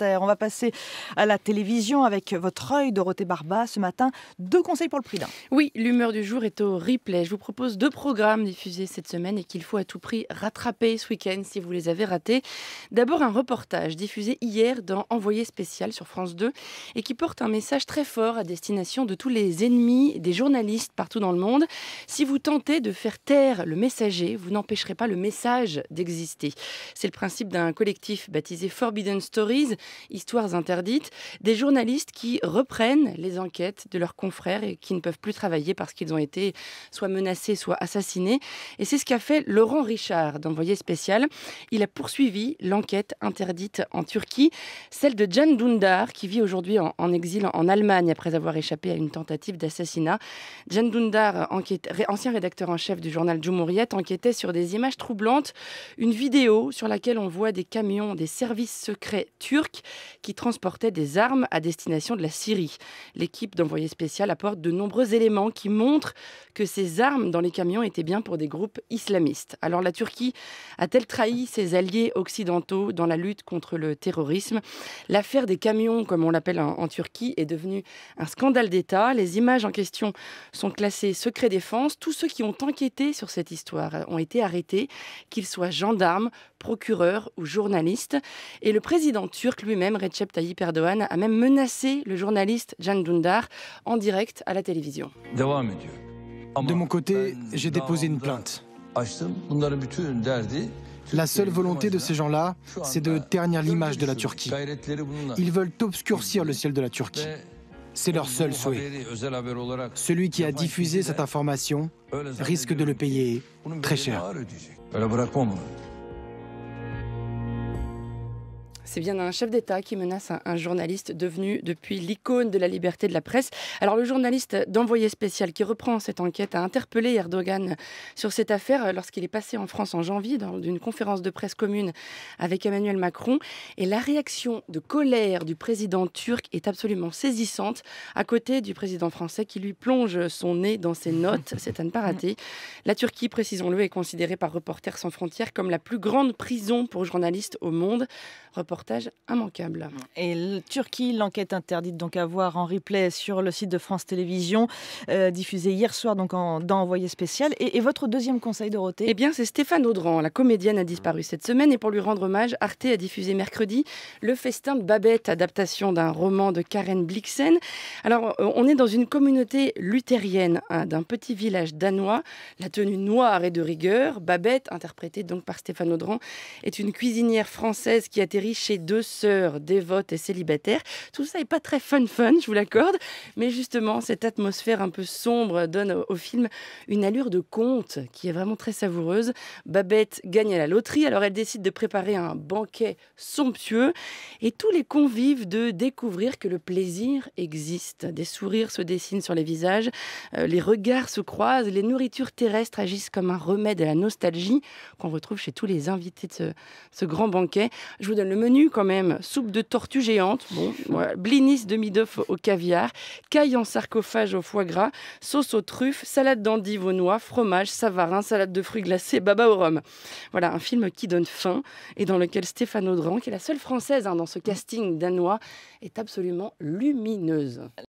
On va passer à la télévision avec votre œil, Dorothée Barba. Ce matin, deux conseils pour le prix d'un. Oui, l'humeur du jour est au replay. Je vous propose deux programmes diffusés cette semaine et qu'il faut à tout prix rattraper ce week-end si vous les avez ratés. D'abord, un reportage diffusé hier dans Envoyé spécial sur France 2 et qui porte un message très fort à destination de tous les ennemis des journalistes partout dans le monde. Si vous tentez de faire taire le messager, vous n'empêcherez pas le message d'exister. C'est le principe d'un collectif baptisé Forbidden Stories Histoires interdites, des journalistes qui reprennent les enquêtes de leurs confrères et qui ne peuvent plus travailler parce qu'ils ont été soit menacés, soit assassinés. Et c'est ce qu'a fait Laurent Richard, d'envoyé spécial. Il a poursuivi l'enquête interdite en Turquie, celle de Jan Dundar, qui vit aujourd'hui en, exil en, Allemagne après avoir échappé à une tentative d'assassinat. Jan Dundar, ancien rédacteur en chef du journal Jumouriet, enquêtait sur des images troublantes, une vidéo sur laquelle on voit des camions des services secrets turcs qui transportait des armes à destination de la Syrie. L'équipe d'envoyés spécial apporte de nombreux éléments qui montrent que ces armes dans les camions étaient bien pour des groupes islamistes. Alors la Turquie a-t-elle trahi ses alliés occidentaux dans la lutte contre le terrorisme L'affaire des camions, comme on l'appelle en Turquie, est devenue un scandale d'État. Les images en question sont classées secret défense. Tous ceux qui ont enquêté sur cette histoire ont été arrêtés, qu'ils soient gendarmes, procureur ou journaliste. Et le président turc lui-même, Recep Tayyip Erdogan, a même menacé le journaliste Can Dundar en direct à la télévision. De mon côté, j'ai déposé une plainte. La seule volonté de ces gens-là, c'est de ternir l'image de la Turquie. Ils veulent obscurcir le ciel de la Turquie. C'est leur seul souhait. Celui qui a diffusé cette information risque de le payer très cher. C'est bien un chef d'État qui menace un, journaliste devenu depuis l'icône de la liberté de la presse. Alors le journaliste d'envoyé spécial qui reprend cette enquête a interpellé Erdogan sur cette affaire euh, lorsqu'il est passé en France en janvier dans une conférence de presse commune avec Emmanuel Macron. Et la réaction de colère du président turc est absolument saisissante à côté du président français qui lui plonge son nez dans ses notes. C'est à ne pas rater. La Turquie, précisons-le, est considérée par Reporters sans frontières comme la plus grande prison pour journalistes au monde immanquable. Et Turquie, l'enquête interdite donc à voir en replay sur le site de France Télévisions, euh, diffusée diffusé hier soir donc en, dans Envoyé spécial. Et, votre deuxième conseil, Dorothée Eh bien, c'est Stéphane Audran, la comédienne a disparu cette semaine. Et pour lui rendre hommage, Arte a diffusé mercredi Le Festin de Babette, adaptation d'un roman de Karen Blixen. Alors, euh, on est dans une communauté luthérienne hein, d'un petit village danois. La tenue noire et de rigueur. Babette, interprétée donc par Stéphane Audran, est une cuisinière française qui atterrit deux sœurs dévotes et célibataires. Tout ça n'est pas très fun fun, je vous l'accorde, mais justement, cette atmosphère un peu sombre donne au film une allure de conte qui est vraiment très savoureuse. Babette gagne à la loterie, alors elle décide de préparer un banquet somptueux et tous les convives de découvrir que le plaisir existe. Des sourires se dessinent sur les visages, euh, les regards se croisent, les nourritures terrestres agissent comme un remède à la nostalgie qu'on retrouve chez tous les invités de ce grand banquet. Je vous donne le menu quand même. Soupe de tortue géante, bon, blinis demi-d'œuf au caviar, caille en sarcophage au foie gras, sauce aux truffes, salade d'endives aux noix, fromage, savarin, salade de fruits glacés, baba au rhum. Voilà, un film qui donne faim et dans lequel Stéphane Audran, qui est la seule française hein, dans ce casting danois, est absolument lumineuse.